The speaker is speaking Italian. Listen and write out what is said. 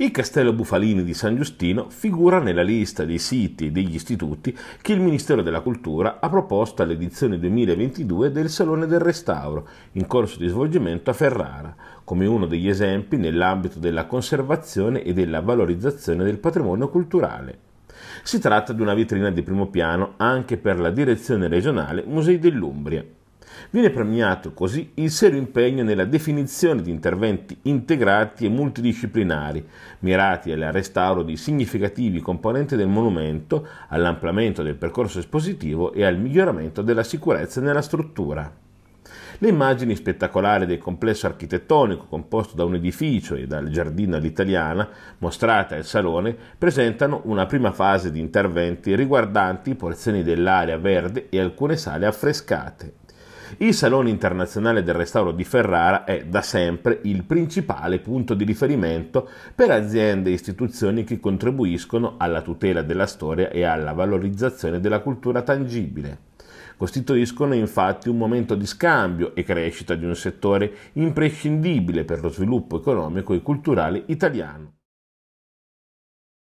Il castello Bufalini di San Giustino figura nella lista dei siti e degli istituti che il Ministero della Cultura ha proposto all'edizione 2022 del Salone del Restauro, in corso di svolgimento a Ferrara, come uno degli esempi nell'ambito della conservazione e della valorizzazione del patrimonio culturale. Si tratta di una vetrina di primo piano anche per la direzione regionale Musei dell'Umbria. Viene premiato così il serio impegno nella definizione di interventi integrati e multidisciplinari, mirati al restauro di significativi componenti del monumento, all'ampliamento del percorso espositivo e al miglioramento della sicurezza nella struttura. Le immagini spettacolari del complesso architettonico, composto da un edificio e dal giardino all'italiana, mostrate al salone, presentano una prima fase di interventi riguardanti porzioni dell'area verde e alcune sale affrescate. Il Salone internazionale del restauro di Ferrara è da sempre il principale punto di riferimento per aziende e istituzioni che contribuiscono alla tutela della storia e alla valorizzazione della cultura tangibile costituiscono infatti un momento di scambio e crescita di un settore imprescindibile per lo sviluppo economico e culturale italiano.